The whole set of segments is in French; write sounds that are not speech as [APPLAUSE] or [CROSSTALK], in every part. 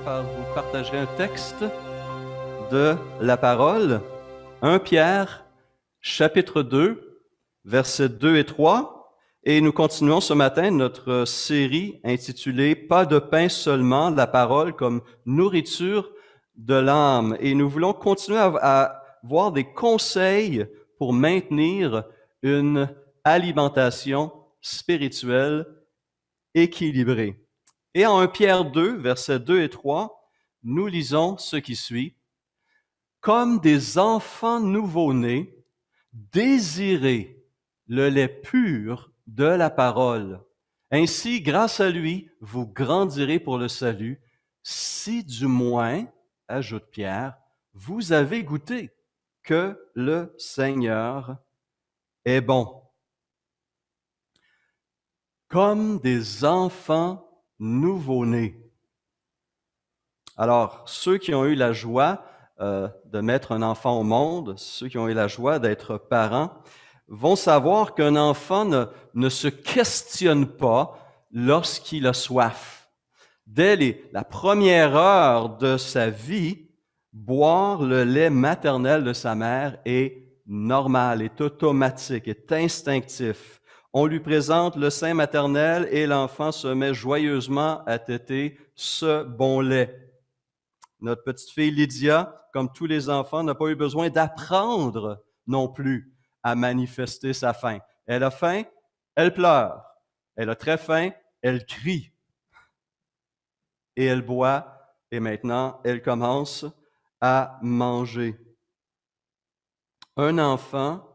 par vous partager un texte de la parole. 1 Pierre, chapitre 2, versets 2 et 3. Et nous continuons ce matin notre série intitulée Pas de pain seulement, la parole comme nourriture de l'âme. Et nous voulons continuer à, à voir des conseils pour maintenir une alimentation spirituelle équilibrée. Et en 1 Pierre 2, versets 2 et 3, nous lisons ce qui suit. Comme des enfants nouveau-nés, désirez le lait pur de la parole. Ainsi, grâce à lui, vous grandirez pour le salut, si du moins, ajoute Pierre, vous avez goûté que le Seigneur est bon. Comme des enfants nouveau-né. Alors, ceux qui ont eu la joie euh, de mettre un enfant au monde, ceux qui ont eu la joie d'être parents, vont savoir qu'un enfant ne, se questionne pas lorsqu'il a soif. Dès la première heure de sa vie, boire le lait maternel de sa mère est normal, est automatique, est instinctif. On lui présente le sein maternel et l'enfant se met joyeusement à téter ce bon lait. Notre petite fille Lydia, comme tous les enfants, n'a pas eu besoin d'apprendre non plus à manifester sa faim. Elle a faim, elle pleure. Elle a très faim, elle crie. Et elle boit, et maintenant, elle commence à manger. Un enfant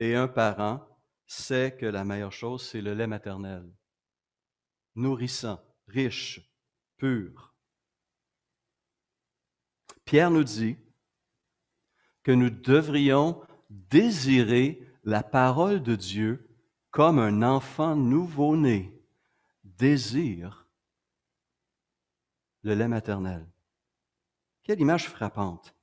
et un parent sait que la meilleure chose, c'est le lait maternel, nourrissant, riche, pur. Pierre nous dit que nous devrions désirer la parole de Dieu comme un enfant nouveau-né désire le lait maternel. Quelle image frappante.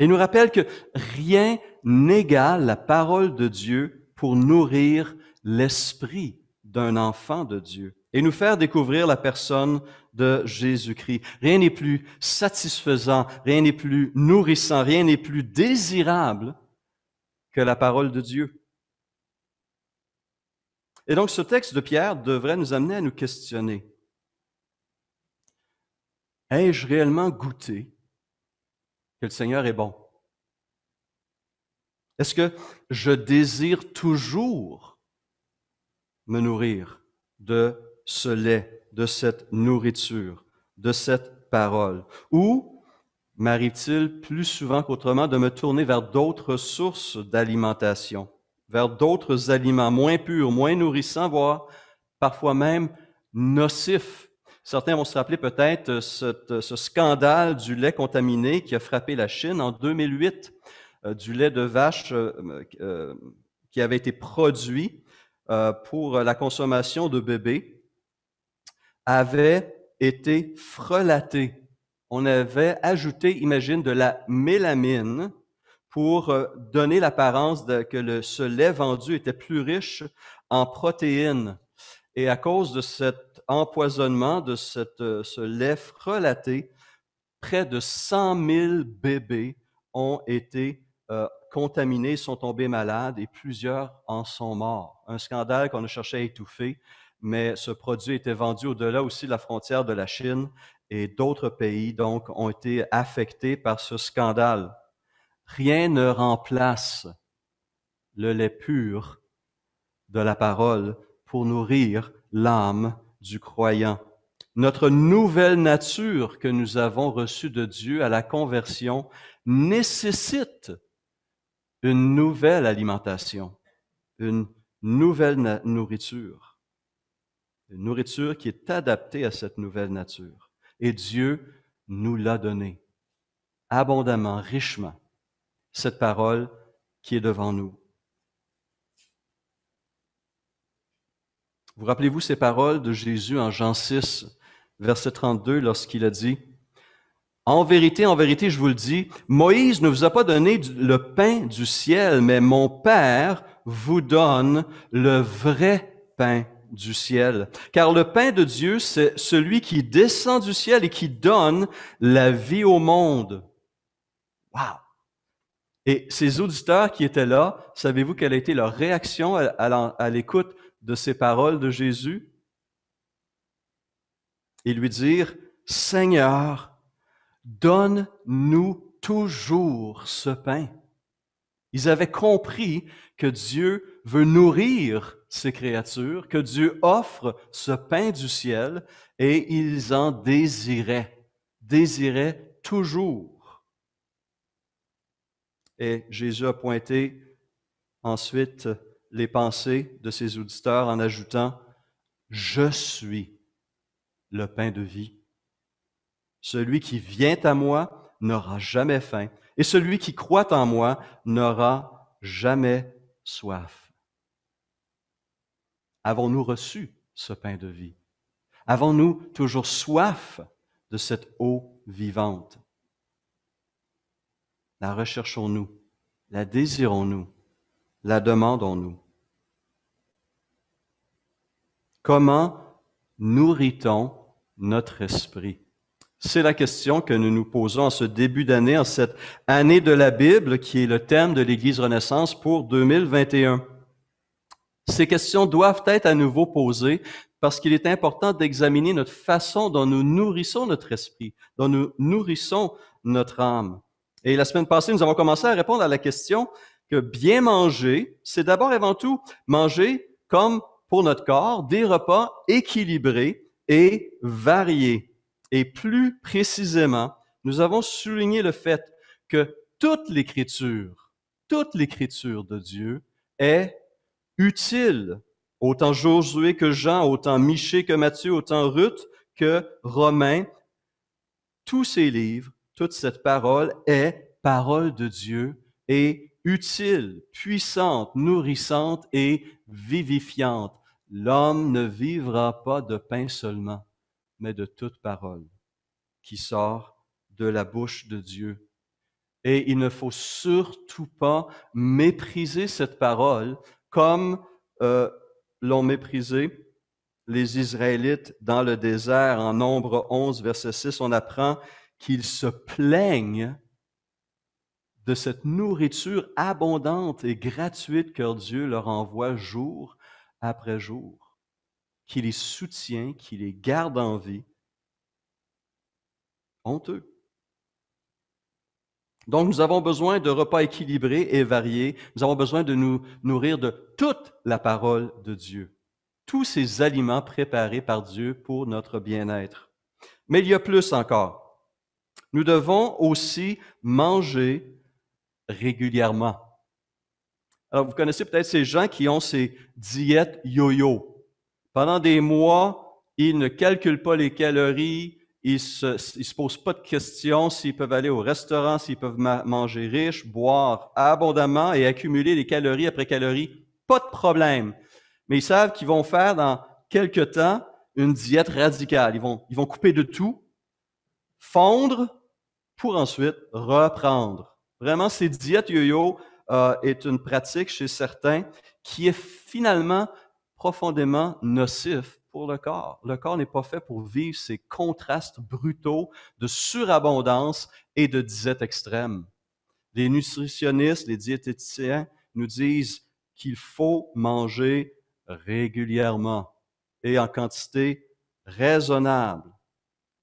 Il nous rappelle que rien n'égale la parole de Dieu pour nourrir l'esprit d'un enfant de Dieu et nous faire découvrir la personne de Jésus-Christ. Rien n'est plus satisfaisant, rien n'est plus nourrissant, rien n'est plus désirable que la parole de Dieu. Et donc ce texte de Pierre devrait nous amener à nous questionner. Ai-je réellement goûté que le Seigneur est bon? Est-ce que je désire toujours me nourrir de ce lait, de cette nourriture, de cette parole? Ou m'arrive-t-il plus souvent qu'autrement de me tourner vers d'autres sources d'alimentation, vers d'autres aliments moins purs, moins nourrissants, voire parfois même nocifs Certains vont se rappeler peut-être euh, euh, ce, scandale du lait contaminé qui a frappé la Chine en 2008. Euh, du lait de vache euh, euh, qui avait été produit pour la consommation de bébés avait été frelaté. On avait ajouté, imagine, de la mélamine pour donner l'apparence que le, ce lait vendu était plus riche en protéines. Et à cause de cet empoisonnement, de cette, ce lait frelaté, près de 100 000 bébés ont été euh, contaminés sont tombés malades et plusieurs en sont morts. Un scandale qu'on a cherché à étouffer, mais ce produit était vendu au-delà aussi de la frontière de la Chine et d'autres pays donc ont été affectés par ce scandale. Rien ne remplace le lait pur de la parole pour nourrir l'âme du croyant. Notre nouvelle nature que nous avons reçue de Dieu à la conversion nécessite une nouvelle alimentation, une nouvelle nourriture, une nourriture qui est adaptée à cette nouvelle nature. Et Dieu nous l'a donnée abondamment, richement, cette parole qui est devant nous. Vous rappelez-vous ces paroles de Jésus en Jean 6, verset 32, lorsqu'il a dit, en vérité, en vérité, je vous le dis, Moïse ne vous a pas donné le pain du ciel, mais mon Père vous donne le vrai pain du ciel. Car le pain de Dieu, c'est celui qui descend du ciel et qui donne la vie au monde. Wow! Et ces auditeurs qui étaient là, savez-vous quelle a été leur réaction à, l'écoute de ces paroles de Jésus? Ils lui dirent, Seigneur, Donne-nous toujours ce pain. Ils avaient compris que Dieu veut nourrir ses créatures, que Dieu offre ce pain du ciel et ils en désiraient, désiraient toujours. Et Jésus a pointé ensuite les pensées de ses auditeurs en ajoutant, Je suis le pain de vie. Celui qui vient à moi n'aura jamais faim, et celui qui croit en moi n'aura jamais soif. Avons-nous reçu ce pain de vie? Avons-nous toujours soif de cette eau vivante? La recherchons-nous? La désirons-nous? La demandons-nous? Comment nourrit-on notre esprit? C'est la question que nous nous posons en ce début d'année, en cette année de la Bible qui est le thème de l'Église Renaissance pour 2021. Ces questions doivent être à nouveau posées parce qu'il est important d'examiner notre façon dont nous nourrissons notre esprit, dont nous nourrissons notre âme. Et la semaine passée, nous avons commencé à répondre à la question que bien manger, c'est d'abord et avant tout manger comme pour notre corps des repas équilibrés et variés. Et plus précisément, nous avons souligné le fait que toute l'écriture, toute l'écriture de Dieu est utile. Autant Josué que Jean, autant Miché que Matthieu, autant Ruth que Romain, tous ces livres, toute cette parole est parole de Dieu et utile, puissante, nourrissante et vivifiante. L'homme ne vivra pas de pain seulement, mais de toute parole qui sort de la bouche de Dieu. Et il ne faut surtout pas mépriser cette parole comme euh, l'ont méprisé les Israélites dans le désert. En Nombre 11, verset 6, on apprend qu'ils se plaignent de cette nourriture abondante et gratuite que Dieu leur envoie jour après jour qui les soutient, qui les garde en vie. Honteux. Donc nous avons besoin de repas équilibrés et variés. Nous avons besoin de nous nourrir de toute la parole de Dieu. Tous ces aliments préparés par Dieu pour notre bien-être. Mais il y a plus encore. Nous devons aussi manger régulièrement. Alors vous connaissez peut-être ces gens qui ont ces diètes yo-yo. Pendant des mois, ils ne calculent pas les calories, ils ne se, ils posent pas de questions s'ils peuvent aller au restaurant, s'ils peuvent manger riche, boire abondamment et accumuler les calories après calories. Pas de problème. Mais ils savent qu'ils vont faire dans quelques temps une diète radicale. Ils vont, ils vont couper de tout, fondre pour ensuite reprendre. Vraiment, ces diètes yo-yo euh, est une pratique chez certains qui est finalement profondément nocif pour le corps. Le corps n'est pas fait pour vivre ces contrastes brutaux de surabondance et de disette extrême. Les nutritionnistes, les diététiciens nous disent qu'il faut manger régulièrement et en quantité raisonnable,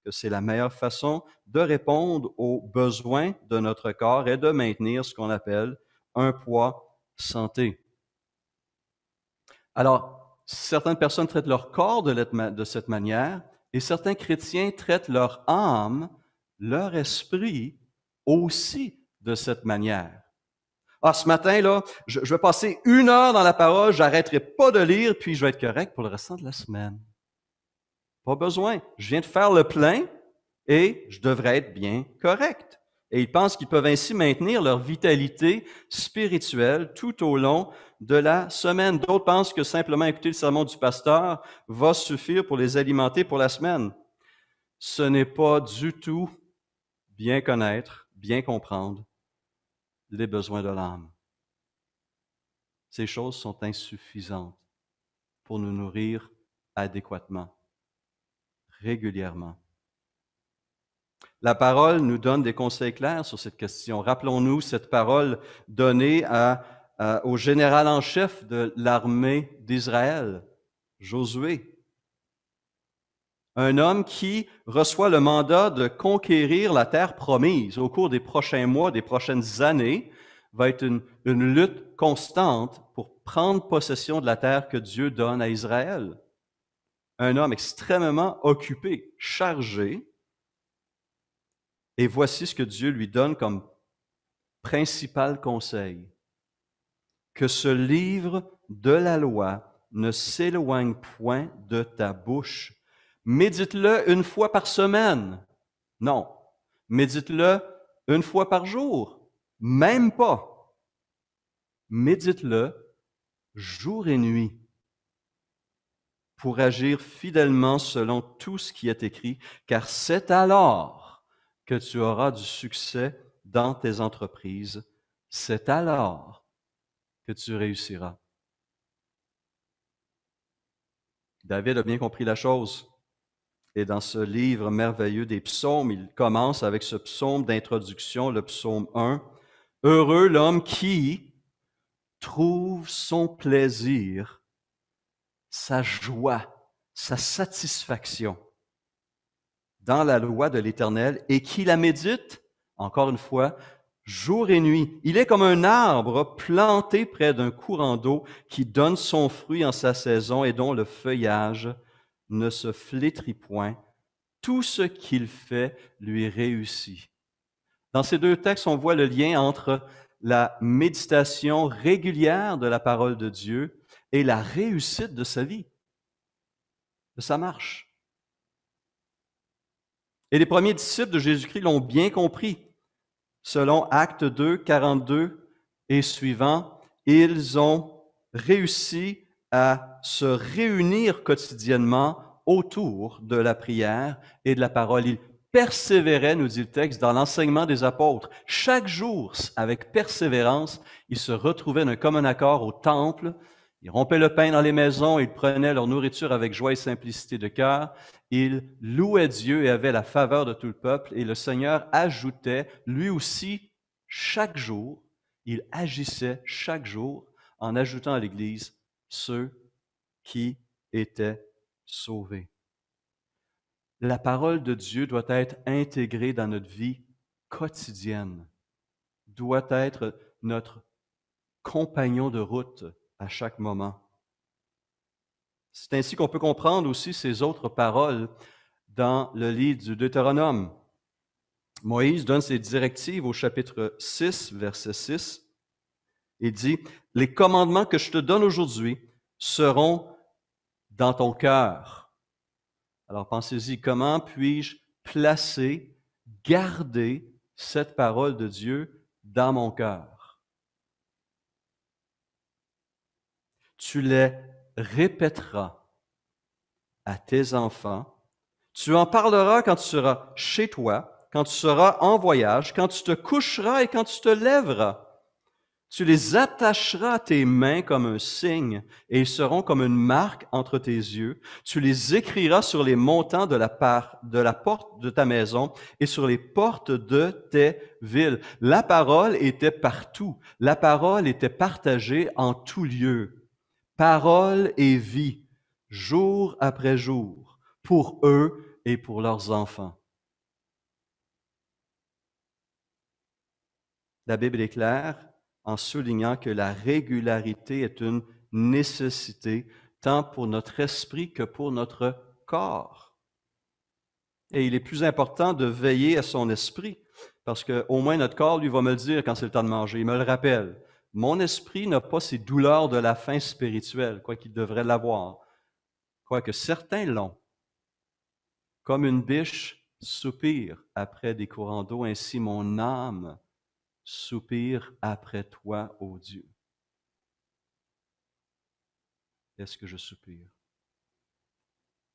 que c'est la meilleure façon de répondre aux besoins de notre corps et de maintenir ce qu'on appelle un poids santé. Alors, certaines personnes traitent leur corps de, cette manière et certains chrétiens traitent leur âme, leur esprit aussi de cette manière. Ah, ce matin, là, je, vais passer une heure dans la parole, j'arrêterai pas de lire, puis je vais être correct pour le restant de la semaine. Pas besoin. Je viens de faire le plein et je devrais être bien correct. Et ils pensent qu'ils peuvent ainsi maintenir leur vitalité spirituelle tout au long de la semaine. D'autres pensent que simplement écouter le sermon du pasteur va suffire pour les alimenter pour la semaine. Ce n'est pas du tout bien connaître, bien comprendre les besoins de l'âme. Ces choses sont insuffisantes pour nous nourrir adéquatement, régulièrement la parole nous donne des conseils clairs sur cette question. Rappelons-nous cette parole donnée à, au général en chef de l'armée d'Israël, Josué. Un homme qui reçoit le mandat de conquérir la terre promise au cours des prochains mois, des prochaines années, va être une lutte constante pour prendre possession de la terre que Dieu donne à Israël. Un homme extrêmement occupé, chargé, et voici ce que Dieu lui donne comme principal conseil. Que ce livre de la loi ne s'éloigne point de ta bouche. Médite-le une fois par semaine. Non. Médite-le une fois par jour. Même pas. Médite-le jour et nuit pour agir fidèlement selon tout ce qui est écrit, car c'est alors que tu auras du succès dans tes entreprises. C'est alors que tu réussiras. David a bien compris la chose. Et dans ce livre merveilleux des psaumes, il commence avec ce psaume d'introduction, le psaume 1. Heureux l'homme qui trouve son plaisir, sa joie, sa satisfaction dans la loi de l'Éternel et qui la médite, encore une fois, jour et nuit. Il est comme un arbre planté près d'un courant d'eau qui donne son fruit en sa saison et dont le feuillage ne se flétrit point. Tout ce qu'il fait lui réussit. Dans ces deux textes, on voit le lien entre la méditation régulière de la parole de Dieu et la réussite de sa vie, ça marche. Et les premiers disciples de Jésus-Christ l'ont bien compris. Selon Actes 2, 42 et suivant, ils ont réussi à se réunir quotidiennement autour de la prière et de la parole. Ils persévéraient, nous dit le texte, dans l'enseignement des apôtres. Chaque jour, avec persévérance, ils se retrouvaient d'un commun accord au temple. Ils rompaient le pain dans les maisons, ils prenaient leur nourriture avec joie et simplicité de cœur. Il louait Dieu et avait la faveur de tout le peuple, et le Seigneur ajoutait, lui aussi, chaque jour, il agissait chaque jour en ajoutant à l'Église ceux qui étaient sauvés. La parole de Dieu doit être intégrée dans notre vie quotidienne, doit être notre compagnon de route à chaque moment. C'est ainsi qu'on peut comprendre aussi ces autres paroles dans le livre du Deutéronome. Moïse donne ses directives au chapitre 6, verset 6, et dit, Les commandements que je te donne aujourd'hui seront dans ton cœur. Alors pensez-y, comment puis-je placer, garder cette parole de Dieu dans mon cœur? Tu les répétera à tes enfants. Tu en parleras quand tu seras chez toi, quand tu seras en voyage, quand tu te coucheras et quand tu te lèveras. Tu les attacheras à tes mains comme un signe, et ils seront comme une marque entre tes yeux. Tu les écriras sur les montants de la, de la porte de ta maison et sur les portes de tes villes. La parole était partout. La parole était partagée en tout lieu parole et vie, jour après jour, pour eux et pour leurs enfants. La Bible est claire en soulignant que la régularité est une nécessité tant pour notre esprit que pour notre corps. Et il est plus important de veiller à son esprit, parce qu'au moins notre corps, lui, va me le dire quand c'est le temps de manger, il me le rappelle. Mon esprit n'a pas ces douleurs de la faim spirituelle, quoi qu'il devrait l'avoir, quoique certains l'ont. Comme une biche soupire après des courants d'eau, ainsi mon âme soupire après toi, ô Dieu. Est-ce que je soupire?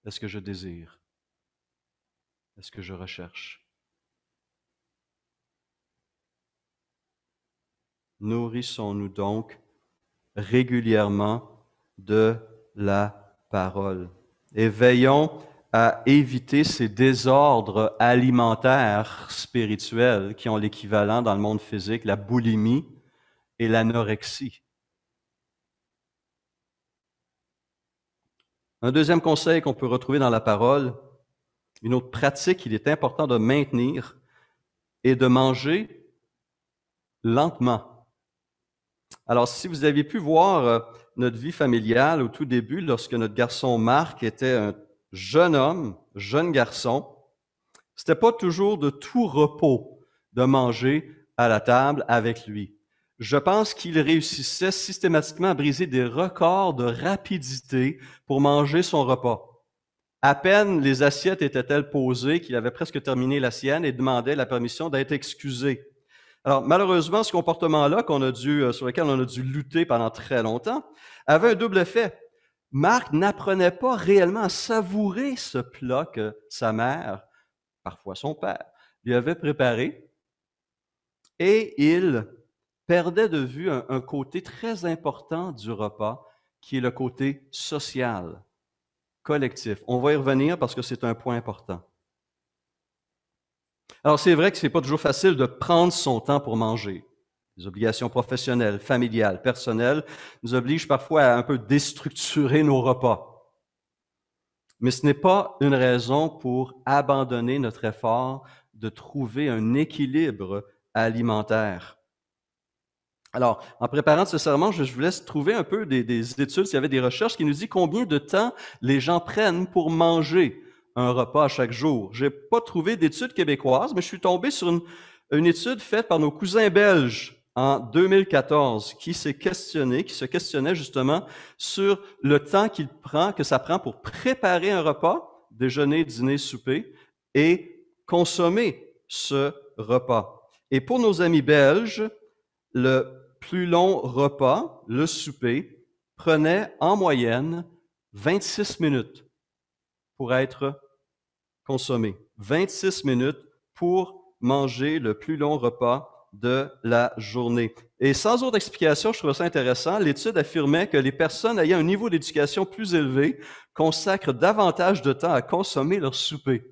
Est-ce que je désire? Est-ce que je recherche? Nourrissons-nous donc régulièrement de la parole et veillons à éviter ces désordres alimentaires spirituels qui ont l'équivalent dans le monde physique, la boulimie et l'anorexie. Un deuxième conseil qu'on peut retrouver dans la parole, une autre pratique qu'il est important de maintenir est de manger lentement. Alors, si vous aviez pu voir euh, notre vie familiale au tout début, lorsque notre garçon Marc était un jeune homme, jeune garçon, ce n'était pas toujours de tout repos de manger à la table avec lui. Je pense qu'il réussissait systématiquement à briser des records de rapidité pour manger son repas. À peine les assiettes étaient-elles posées qu'il avait presque terminé la sienne et demandait la permission d'être excusé. Alors, malheureusement, ce comportement-là qu'on a dû, euh, sur lequel on a dû lutter pendant très longtemps, avait un double effet. Marc n'apprenait pas réellement à savourer ce plat que sa mère, parfois son père, lui avait préparé. Et il perdait de vue un côté très important du repas, qui est le côté social, collectif. On va y revenir parce que c'est un point important. Alors c'est vrai que ce n'est pas toujours facile de prendre son temps pour manger. Les obligations professionnelles, familiales, personnelles nous obligent parfois à un peu déstructurer nos repas. Mais ce n'est pas une raison pour abandonner notre effort de trouver un équilibre alimentaire. Alors, en préparant ce serment, je vous laisse trouver un peu des, des études, s'il y avait des recherches qui nous disent combien de temps les gens prennent pour manger un repas à chaque jour. J'ai pas trouvé d'études québécoises, mais je suis tombé sur une, une étude faite par nos cousins belges en 2014 qui s'est questionné, qui se questionnait justement sur le temps qu'il prend, que ça prend pour préparer un repas, déjeuner, dîner, souper, et consommer ce repas. Et pour nos amis belges, le plus long repas, le souper, prenait en moyenne 26 minutes pour être consommer. 26 minutes pour manger le plus long repas de la journée. Et sans autre explication, je trouve ça intéressant, l'étude affirmait que les personnes ayant un niveau d'éducation plus élevé consacrent davantage de temps à consommer leur souper.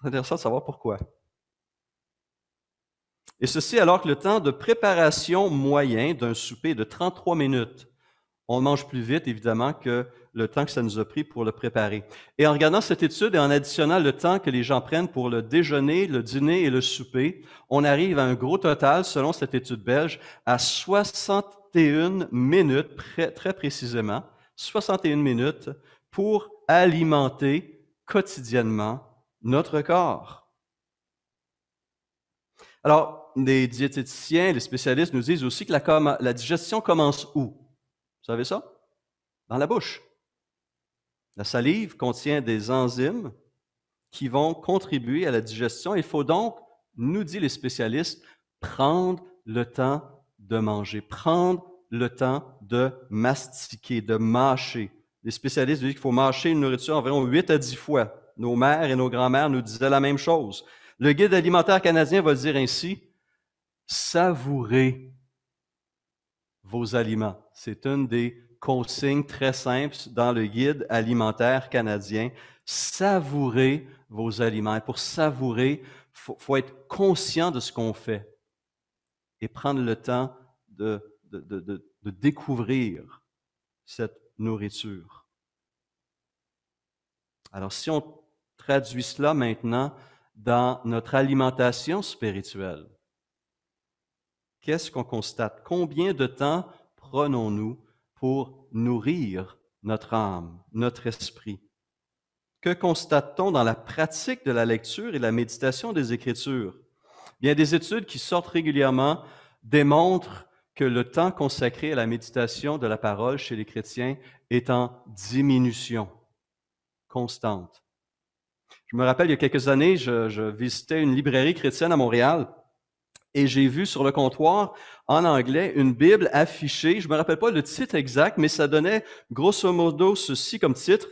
C'est intéressant de savoir pourquoi. Et ceci alors que le temps de préparation moyen d'un souper est de 33 minutes on mange plus vite, évidemment, que le temps que ça nous a pris pour le préparer. Et en regardant cette étude et en additionnant le temps que les gens prennent pour le déjeuner, le dîner et le souper, on arrive à un gros total, selon cette étude belge, à 61 minutes, très précisément, 61 minutes pour alimenter quotidiennement notre corps. Alors, les diététiciens, les spécialistes nous disent aussi que la, la digestion commence où? savez ça? Dans la bouche. La salive contient des enzymes qui vont contribuer à la digestion. Il faut donc, nous dit les spécialistes, prendre le temps de manger, prendre le temps de mastiquer, de mâcher. Les spécialistes disent qu'il faut mâcher une nourriture environ 8 à 10 fois. Nos mères et nos grands-mères nous disaient la même chose. Le guide alimentaire canadien va dire ainsi, savourer vos aliments. C'est une des consignes très simples dans le guide alimentaire canadien. Savourez vos aliments. Et pour savourer, il faut, être conscient de ce qu'on fait et prendre le temps de découvrir cette nourriture. Alors si on traduit cela maintenant dans notre alimentation spirituelle, qu'est-ce qu'on constate? Combien de temps prenons-nous pour nourrir notre âme, notre esprit? Que constate-t-on dans la pratique de la lecture et la méditation des Écritures? Bien, des études qui sortent régulièrement démontrent que le temps consacré à la méditation de la parole chez les chrétiens est en diminution constante. Je me rappelle, il y a quelques années, je, je visitais une librairie chrétienne à Montréal et j'ai vu sur le comptoir en anglais une Bible affichée. Je me rappelle pas le titre exact, mais ça donnait grosso modo ceci comme titre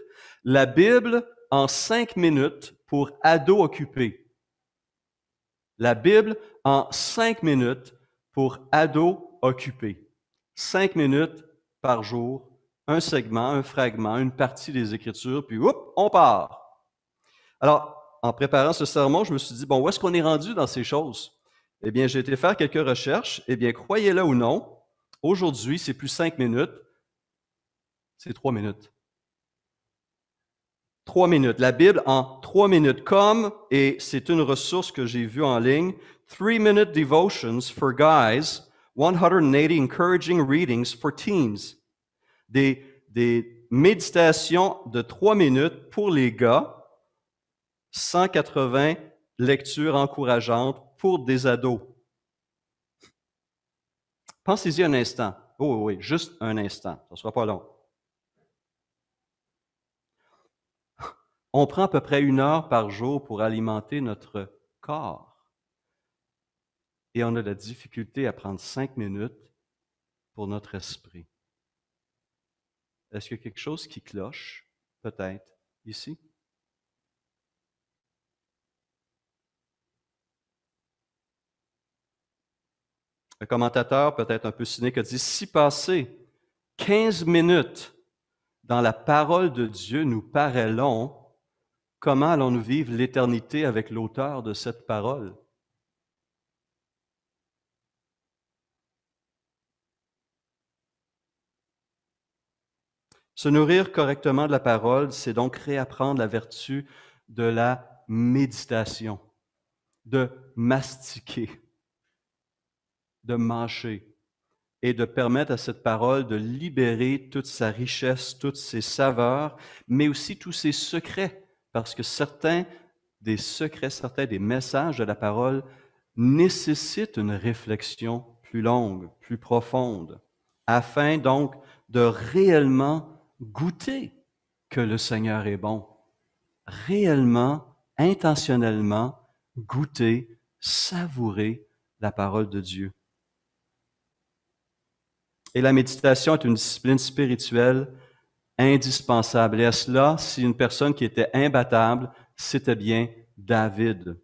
La Bible en cinq minutes pour ados occupés. La Bible en cinq minutes pour ados occupés. Cinq minutes par jour, un segment, un fragment, une partie des Écritures, puis hop, on part. Alors, en préparant ce sermon, je me suis dit, bon, où est-ce qu'on est rendu dans ces choses? Eh bien, j'ai été faire quelques recherches. Eh bien, croyez-le ou non, aujourd'hui, c'est plus cinq minutes, c'est trois minutes. Trois minutes. La Bible en trois minutes comme, et c'est une ressource que j'ai vue en ligne, Three Minute Devotions for Guys, 180 Encouraging Readings for Teens. Des, des méditations de trois minutes pour les gars, 180 lectures encourageantes des ados. Pensez-y un instant. Oh, oui, juste un instant. Ça ne sera pas long. On prend à peu près une heure par jour pour alimenter notre corps. Et on a la difficulté à prendre cinq minutes pour notre esprit. Est-ce qu'il y a quelque chose qui cloche, peut-être, ici? Le commentateur peut-être un peu cynique a dit, si passer 15 minutes dans la parole de Dieu nous paraît comment allons-nous vivre l'éternité avec l'auteur de cette parole? Se nourrir correctement de la parole, c'est donc réapprendre la vertu de la méditation, de mastiquer de mâcher et de permettre à cette parole de libérer toute sa richesse, toutes ses saveurs, mais aussi tous ses secrets, parce que certains des secrets, certains des messages de la parole nécessitent une réflexion plus longue, plus profonde, afin donc de réellement goûter que le Seigneur est bon, réellement, intentionnellement goûter, savourer la parole de Dieu et la méditation est une discipline spirituelle indispensable. Et à cela, si une personne qui était imbattable, c'était bien David.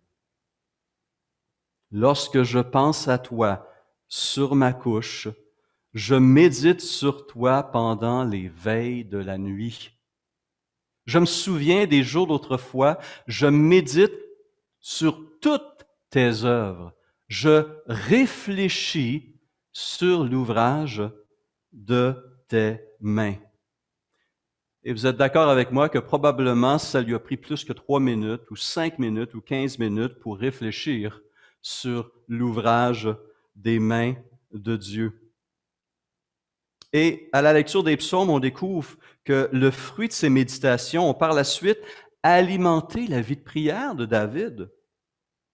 Lorsque je pense à toi sur ma couche, je médite sur toi pendant les veilles de la nuit. Je me souviens des jours d'autrefois, je médite sur toutes tes œuvres. Je réfléchis sur l'ouvrage de tes mains. Et vous êtes d'accord avec moi que probablement ça lui a pris plus que trois minutes ou cinq minutes ou quinze minutes pour réfléchir sur l'ouvrage des mains de Dieu. Et à la lecture des psaumes, on découvre que le fruit de ces méditations ont par la suite alimenté la vie de prière de David.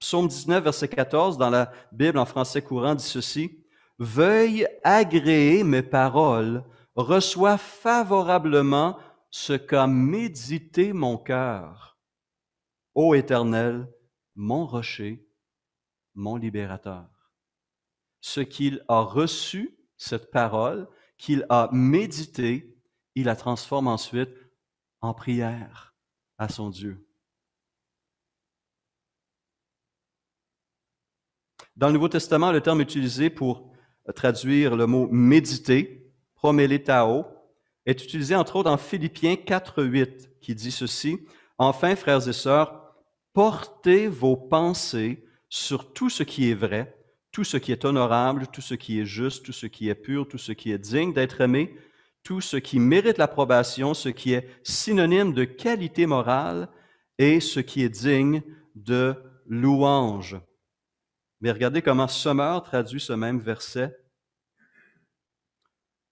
Psaume 19, verset 14, dans la Bible en français courant, dit ceci, veuille agréer mes paroles, reçoit favorablement ce qu'a médité mon cœur. Ô Éternel, mon rocher, mon libérateur. Ce qu'il a reçu, cette parole, qu'il a médité, il la transforme ensuite en prière à son Dieu. Dans le Nouveau Testament, le terme utilisé pour traduire le mot méditer, haut », est utilisé entre autres en Philippiens 4.8 qui dit ceci, Enfin, frères et sœurs, portez vos pensées sur tout ce qui est vrai, tout ce qui est honorable, tout ce qui est juste, tout ce qui est pur, tout ce qui est digne d'être aimé, tout ce qui mérite l'approbation, ce qui est synonyme de qualité morale et ce qui est digne de louange. Mais regardez comment Summer traduit ce même verset.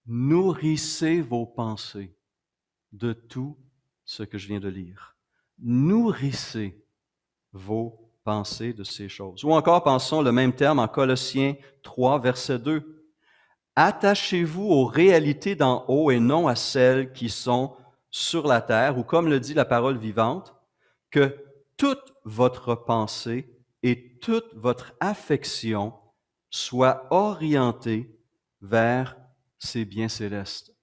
Nourrissez vos pensées de tout ce que je viens de lire. Nourrissez vos pensées de ces choses. Ou encore, pensons le même terme en Colossiens 3, verset 2. Attachez-vous aux réalités d'en haut et non à celles qui sont sur la terre, ou comme le dit la parole vivante, que toute votre pensée et toute votre affection soit orientée vers ces biens célestes.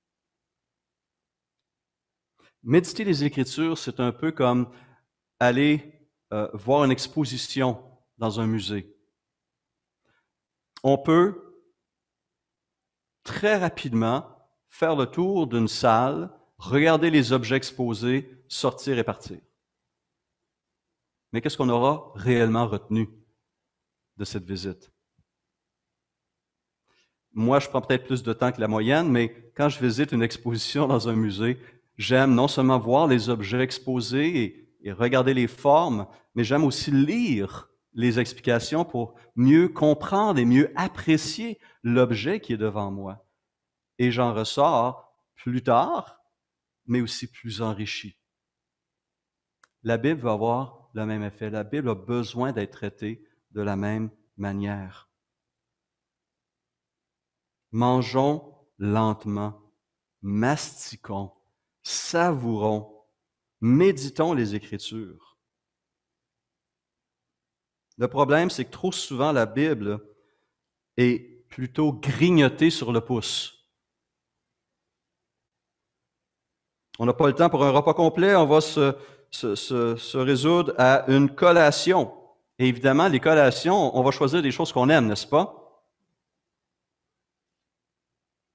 Méditer les Écritures, c'est un peu comme aller euh, voir une exposition dans un musée. On peut très rapidement faire le tour d'une salle, regarder les objets exposés, sortir et partir. Mais qu'est-ce qu'on aura réellement retenu de cette visite? Moi, je prends peut-être plus de temps que la moyenne, mais quand je visite une exposition dans un musée, j'aime non seulement voir les objets exposés et, regarder les formes, mais j'aime aussi lire les explications pour mieux comprendre et mieux apprécier l'objet qui est devant moi. Et j'en ressors plus tard, mais aussi plus enrichi. La Bible va avoir le même effet. La Bible a besoin d'être traitée de la même manière. Mangeons lentement, mastiquons, savourons, méditons les Écritures. Le problème, c'est que trop souvent la Bible est plutôt grignotée sur le pouce. On n'a pas le temps pour un repas complet, on va se se, résoudre à une collation. évidemment, les collations, on va choisir des choses qu'on aime, n'est-ce pas?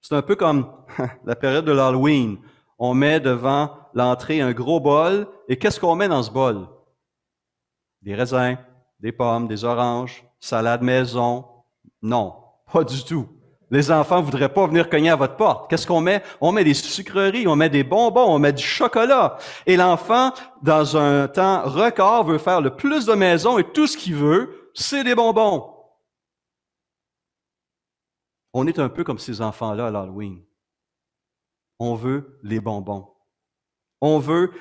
C'est un peu comme [LAUGHS] la période de l'Halloween. On met devant l'entrée un gros bol, et qu'est-ce qu'on met dans ce bol? Des raisins, des pommes, des oranges, salade maison. Non, pas du tout. Les enfants voudraient pas venir cogner à votre porte. Qu'est-ce qu'on met? On met des sucreries, on met des bonbons, on met du chocolat. Et l'enfant, dans un temps record, veut faire le plus de maisons et tout ce qu'il veut, c'est des bonbons. On est un peu comme ces enfants-là à l'Halloween. On veut les bonbons. On veut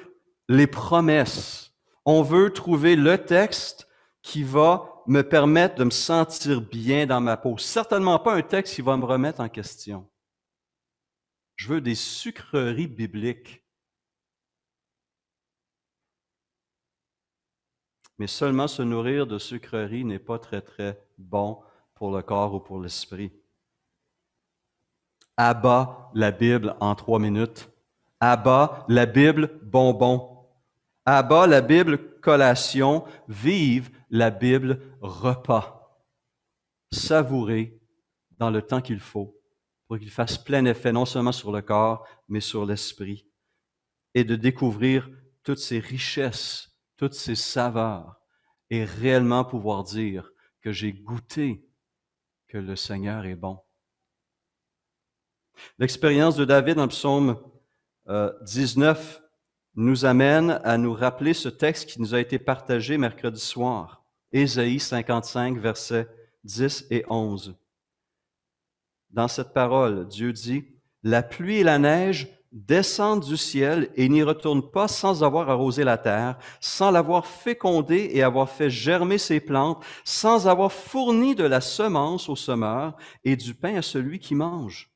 les promesses. On veut trouver le texte qui va me permettre de me sentir bien dans ma peau. Certainement pas un texte qui va me remettre en question. Je veux des sucreries bibliques. Mais seulement se nourrir de sucreries n'est pas très, très bon pour le corps ou pour l'esprit. Abat la Bible en trois minutes. Abat la Bible bonbon. Abat la Bible collation. Vive la Bible repas, savourer dans le temps qu'il faut, pour qu'il fasse plein effet non seulement sur le corps, mais sur l'esprit, et de découvrir toutes ces richesses, toutes ces saveurs, et réellement pouvoir dire que j'ai goûté que le Seigneur est bon. L'expérience de David dans le psaume 19 euh, nous amène à nous rappeler ce texte qui nous a été partagé mercredi soir. Ésaïe 55, versets 10 et 11. Dans cette parole, Dieu dit, La pluie et la neige descendent du ciel et n'y retournent pas sans avoir arrosé la terre, sans l'avoir fécondée et avoir fait germer ses plantes, sans avoir fourni de la semence au semeur et du pain à celui qui mange.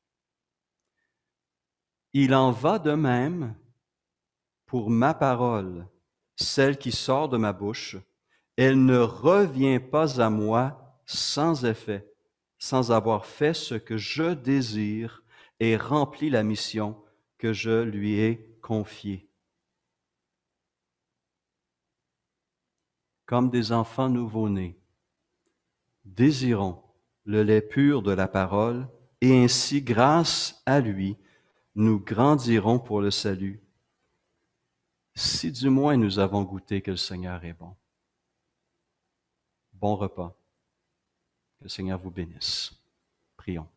Il en va de même pour ma parole, celle qui sort de ma bouche elle ne revient pas à moi sans effet, sans avoir fait ce que je désire et rempli la mission que je lui ai confiée. Comme des enfants nouveau-nés, désirons le lait pur de la parole, et ainsi, grâce à lui, nous grandirons pour le salut, si du moins nous avons goûté que le Seigneur est bon bon repas. Que le Seigneur vous bénisse. Prions.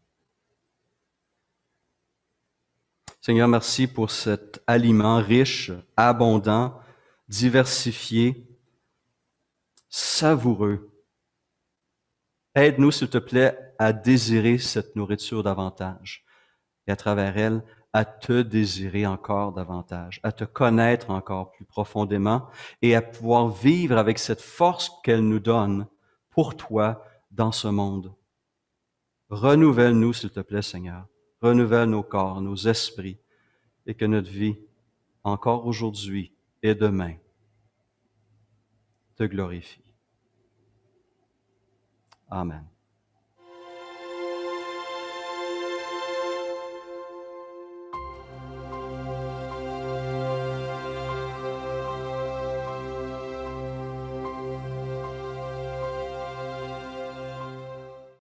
Seigneur, merci pour cet aliment riche, abondant, diversifié, savoureux. Aide-nous, s'il te plaît, à désirer cette nourriture davantage et à travers elle, à te désirer encore davantage, à te connaître encore plus profondément et à pouvoir vivre avec cette force qu'elle nous donne pour toi dans ce monde. Renouvelle-nous, s'il te plaît, Seigneur. Renouvelle nos corps, nos esprits, et que notre vie, encore aujourd'hui et demain, te glorifie. Amen.